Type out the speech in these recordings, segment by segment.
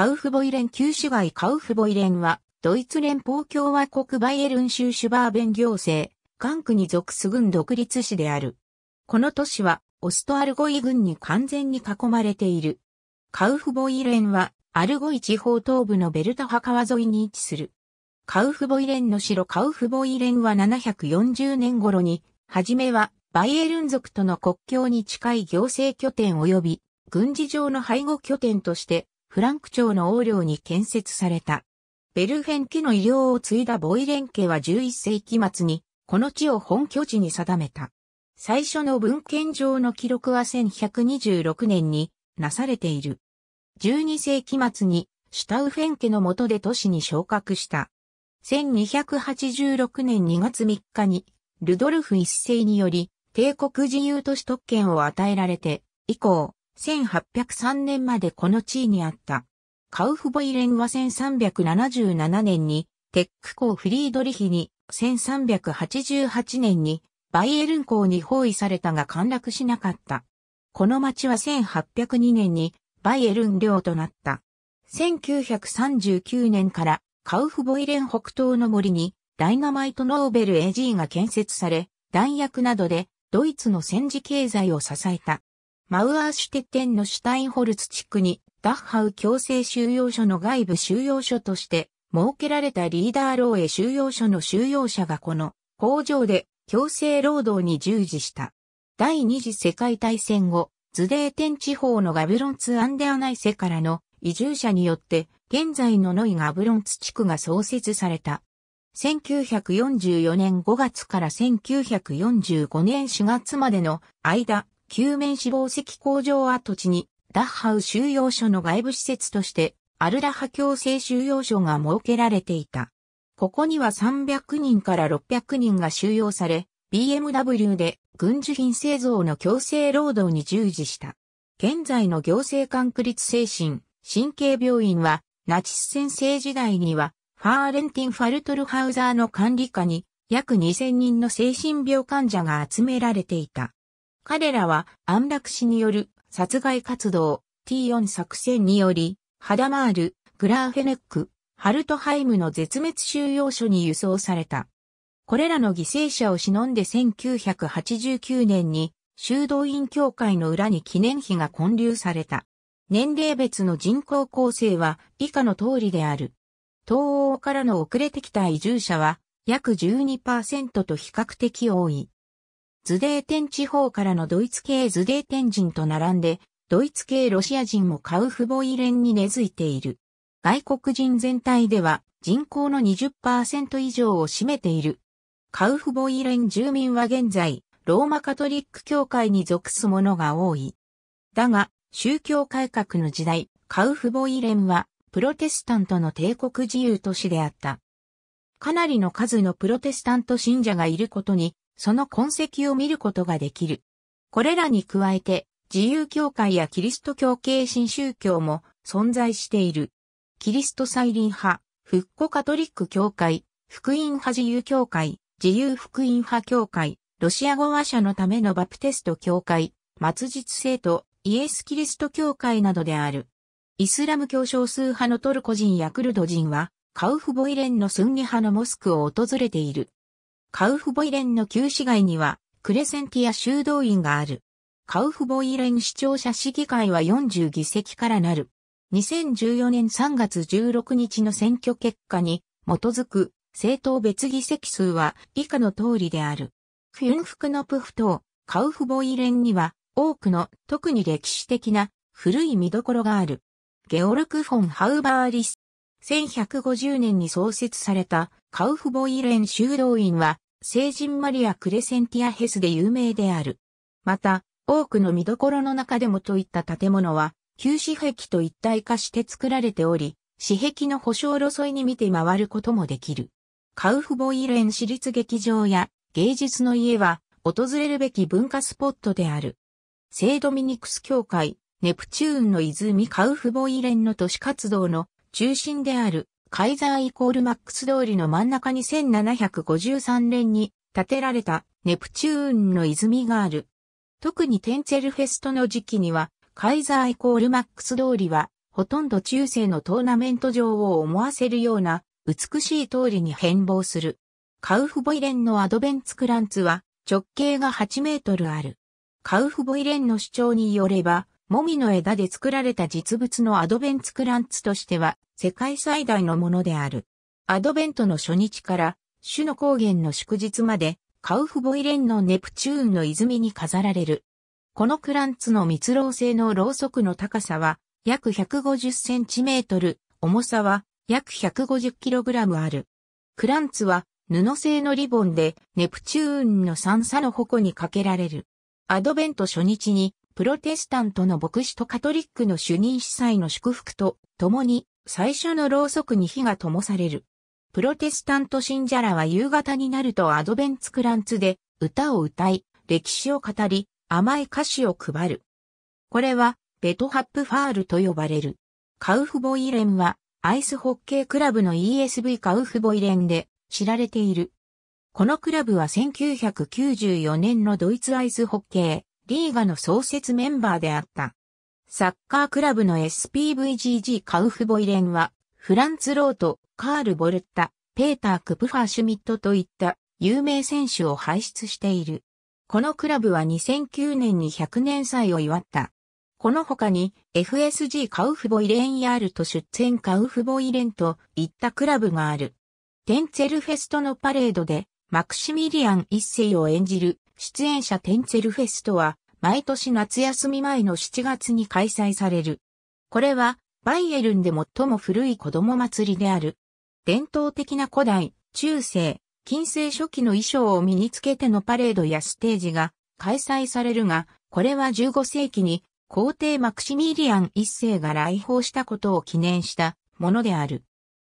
カウフボイレン旧市街カウフボイレンは、ドイツ連邦共和国バイエルン州シュバーベン行政、関区に属す軍独立市である。この都市は、オストアルゴイ軍に完全に囲まれている。カウフボイレンは、アルゴイ地方東部のベルタハ川沿いに位置する。カウフボイレンの城カウフボイレンは740年頃に、はじめはバイエルン族との国境に近い行政拠点及び軍事上の背後拠点としてフランク朝の横領に建設された。ベルフェン家の医療を継いだボイレン家は11世紀末に、この地を本拠地に定めた。最初の文献上の記録は1126年になされている。12世紀末にシュタウフェン家の下で都市に昇格した。1286年2月3日にルドルフ一世により帝国自由都市特権を与えられて以降、1803年までこの地位にあった。カウフボイレンは1377年に、テック校フリードリヒに、1388年に、バイエルン港に包囲されたが陥落しなかった。この町は1802年にバイエルン領となった。1939年からカウフボイレン北東の森にダイナマイトノーベル AG が建設され、弾薬などでドイツの戦時経済を支えた。マウアーシュテテンのシュタインホルツ地区にダッハウ強制収容所の外部収容所として設けられたリーダーローエ収容所の収容者がこの工場で強制労働に従事した。第二次世界大戦後、ズデーテン地方のガブロンツ・アンデアナイセからの移住者によって現在のノイガブロンツ地区が創設された。1944年5月から1945年4月までの間、救命死亡石工場跡地に、ダッハウ収容所の外部施設として、アルラハ強制収容所が設けられていた。ここには300人から600人が収容され、BMW で軍需品製造の強制労働に従事した。現在の行政官区立精神、神経病院は、ナチス先生時代には、ファーレンティン・ファルトルハウザーの管理下に、約2000人の精神病患者が集められていた。彼らは安楽死による殺害活動 T4 作戦により、ハダマール、グラーフェネック、ハルトハイムの絶滅収容所に輸送された。これらの犠牲者を忍んで1989年に修道院協会の裏に記念碑が建立された。年齢別の人口構成は以下の通りである。東欧からの遅れてきた移住者は約12%と比較的多い。ズデーテン地方からのドイツ系ズデーテン人と並んで、ドイツ系ロシア人もカウフボイ連に根付いている。外国人全体では人口の20%以上を占めている。カウフボイ連住民は現在、ローマカトリック教会に属す者が多い。だが、宗教改革の時代、カウフボイ連は、プロテスタントの帝国自由都市であった。かなりの数のプロテスタント信者がいることにその痕跡を見ることができる。これらに加えて、自由教会やキリスト教系新宗教も存在している。キリスト再臨派、復古カトリック教会、福音派自由教会、自由福音派教会、ロシア語話者のためのバプテスト教会、末日生徒、イエス・キリスト教会などである。イスラム教少数派のトルコ人やクルド人は、カウフボイレンのスンニ派のモスクを訪れている。カウフボイレンの旧市街には、クレセンティア修道院がある。カウフボイレン市庁舎市議会は40議席からなる。2014年3月16日の選挙結果に基づく政党別議席数は以下の通りである。フュンフクのプフ島、カウフボイレンには多くの特に歴史的な古い見どころがある。ゲオルク・フォン・ハウバーリス。1150年に創設されたカウフボイレン修道院は、聖人マリア・クレセンティア・ヘスで有名である。また、多くの見どころの中でもといった建物は、旧市壁と一体化して作られており、市壁の保証路沿いに見て回ることもできる。カウフボイレン私立劇場や芸術の家は、訪れるべき文化スポットである。聖ドミニクス教会、ネプチューンの泉カウフボイレンの都市活動の中心であるカイザーイコールマックス通りの真ん中に1753年に建てられたネプチューンの泉がある。特にテンツェルフェストの時期には、カイザーイコールマックス通りは、ほとんど中世のトーナメント場を思わせるような美しい通りに変貌する。カウフボイレンのアドベンツクランツは直径が8メートルある。カウフボイレンの主張によれば、もみの枝で作られた実物のアドベンツクランツとしては世界最大のものである。アドベントの初日から種の高原の祝日までカウフボイレンのネプチューンの泉に飾られる。このクランツの蜜蝋製のろうそくの高さは約150センチメートル、重さは約150キログラムある。クランツは布製のリボンでネプチューンの三叉の矛にかけられる。アドベント初日にプロテスタントの牧師とカトリックの主任司祭の祝福と共に最初のろうそくに火が灯される。プロテスタント信者らは夕方になるとアドベンツクランツで歌を歌い、歴史を語り、甘い歌詞を配る。これはベトハップファールと呼ばれる。カウフボイレンはアイスホッケークラブの ESV カウフボイレンで知られている。このクラブは1994年のドイツアイスホッケーリーガの創設メンバーであった。サッカークラブの SPVGG カウフボイレンは、フランツ・ロート、カール・ボルッタ、ペーター・クプファー・シュミットといった有名選手を輩出している。このクラブは2009年に100年祭を祝った。この他に FSG カウフボイレンヤールと出演カウフボイレンといったクラブがある。テンツェルフェストのパレードでマクシミリアン一世を演じる出演者テンツェルフェストは毎年夏休み前の7月に開催される。これは、バイエルンで最も古い子供祭りである。伝統的な古代、中世、近世初期の衣装を身につけてのパレードやステージが開催されるが、これは15世紀に皇帝マクシミリアン一世が来訪したことを記念したものである。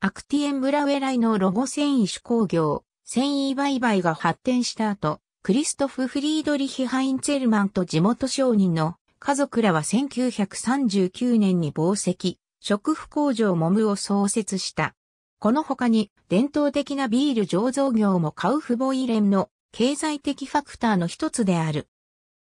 アクティエンブラウェライのロゴ繊維手工業、繊維売買が発展した後、クリストフ・フリードリヒ・ハインツェルマンと地元商人の家族らは1939年に紡石、食布工場モムを創設した。この他に伝統的なビール醸造業もカウフボイレンの経済的ファクターの一つである。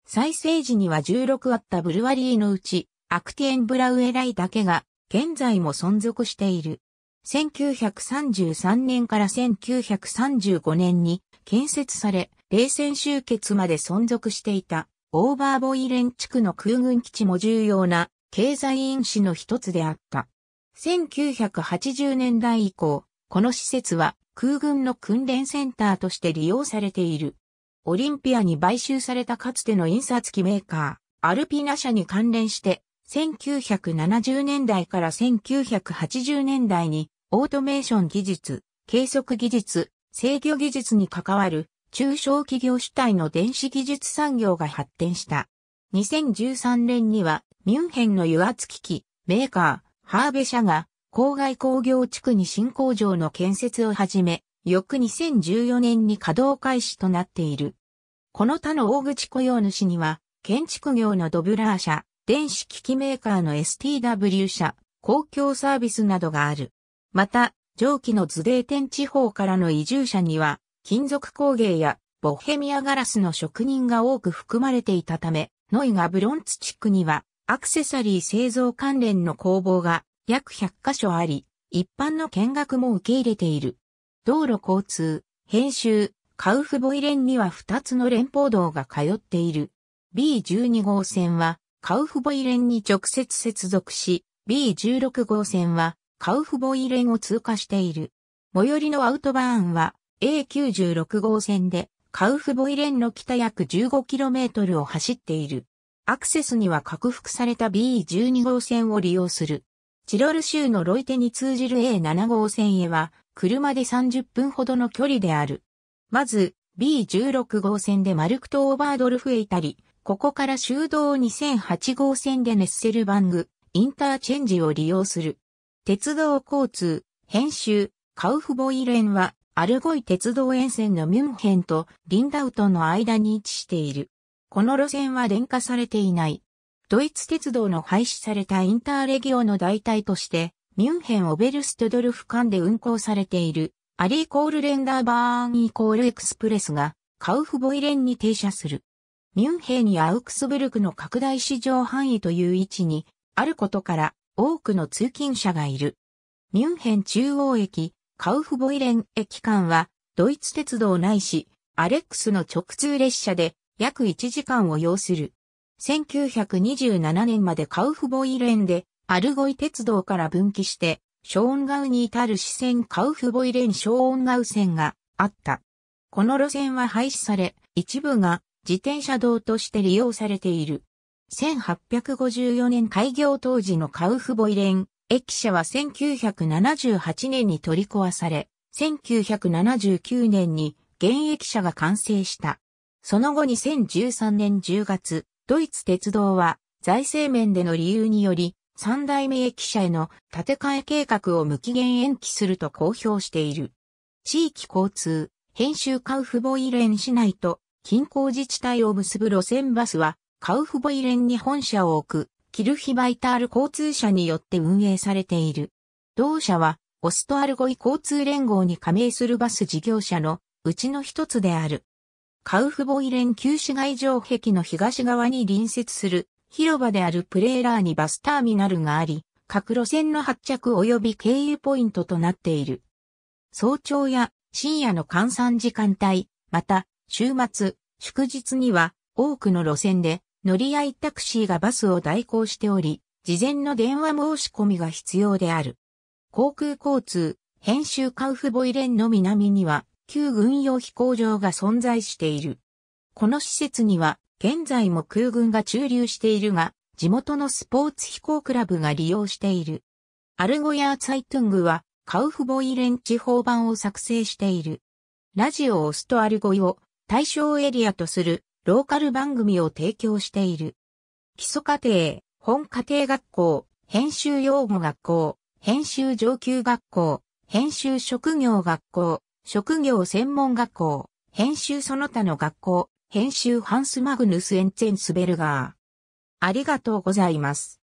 再生時には16あったブルワリーのうち、アクティエンブラウエライだけが現在も存続している。1933年から1935年に建設され、冷戦終結まで存続していたオーバーボイレン地区の空軍基地も重要な経済因子の一つであった。1980年代以降、この施設は空軍の訓練センターとして利用されている。オリンピアに買収されたかつての印刷機メーカー、アルピナ社に関連して、1970年代から1980年代に、オートメーション技術、計測技術、制御技術に関わる中小企業主体の電子技術産業が発展した。2013年にはミュンヘンの油圧機器メーカーハーベ社が郊外工業地区に新工場の建設を始め、翌2014年に稼働開始となっている。この他の大口雇用主には、建築業のドブラー社、電子機器メーカーの STW 社、公共サービスなどがある。また、上記のズデーテン地方からの移住者には、金属工芸やボヘミアガラスの職人が多く含まれていたため、ノイガブロンツ地区には、アクセサリー製造関連の工房が約100カ所あり、一般の見学も受け入れている。道路交通、編集、カウフボイレンには2つの連邦道が通っている。B12 号線はカウフボイレンに直接接続し、B16 号線はカウフボイレンを通過している。最寄りのアウトバーンは A96 号線でカウフボイレンの北約 15km を走っている。アクセスには拡幅された B12 号線を利用する。チロル州のロイテに通じる A7 号線へは車で30分ほどの距離である。まず B16 号線でマルクト・オーバードルフへ至り、ここから修道2008号線でネッセルバング、インターチェンジを利用する。鉄道交通、編集、カウフボイレンは、アルゴイ鉄道沿線のミュンヘンとリンダウトの間に位置している。この路線は電化されていない。ドイツ鉄道の廃止されたインターレギオの代替として、ミュンヘンオベルストドルフ間で運行されている、アリーコールレンダーバーンイコールエクスプレスが、カウフボイレンに停車する。ミュンヘンにアウクスブルクの拡大市場範囲という位置にあることから、多くの通勤者がいる。ミュンヘン中央駅、カウフボイレン駅間は、ドイツ鉄道ないし、アレックスの直通列車で約1時間を要する。1927年までカウフボイレンで、アルゴイ鉄道から分岐して、ショーンガウに至る支線カウフボイレンショーンガウ線があった。この路線は廃止され、一部が自転車道として利用されている。1854年開業当時のカウフボイレン、駅舎は1978年に取り壊され、1979年に現役舎が完成した。その後2013年10月、ドイツ鉄道は財政面での理由により、三代目駅舎への建て替え計画を無期限延期すると公表している。地域交通、編集カウフボイレン市内と近郊自治体を結ぶ路線バスはカウフボイレンに本社を置く、キルヒバイタール交通社によって運営されている。同社は、オストアルゴイ交通連合に加盟するバス事業者のうちの一つである。カウフボイレン旧市街城壁の東側に隣接する広場であるプレーラーにバスターミナルがあり、各路線の発着及び経由ポイントとなっている。早朝や深夜の換算時間帯、また週末、祝日には多くの路線で乗り合いタクシーがバスを代行しており、事前の電話申し込みが必要である。航空交通、編集カウフボイレンの南には、旧軍用飛行場が存在している。この施設には、現在も空軍が駐留しているが、地元のスポーツ飛行クラブが利用している。アルゴヤーツァイトングは、カウフボイレン地方版を作成している。ラジオを押すとアルゴイを対象エリアとするローカル番組を提供している。基礎課程、本課程学校、編集用語学校、編集上級学校、編集職業学校、職業専門学校、編集その他の学校、編集ハンス・マグヌス・エンツェンス・ベルガー。ありがとうございます。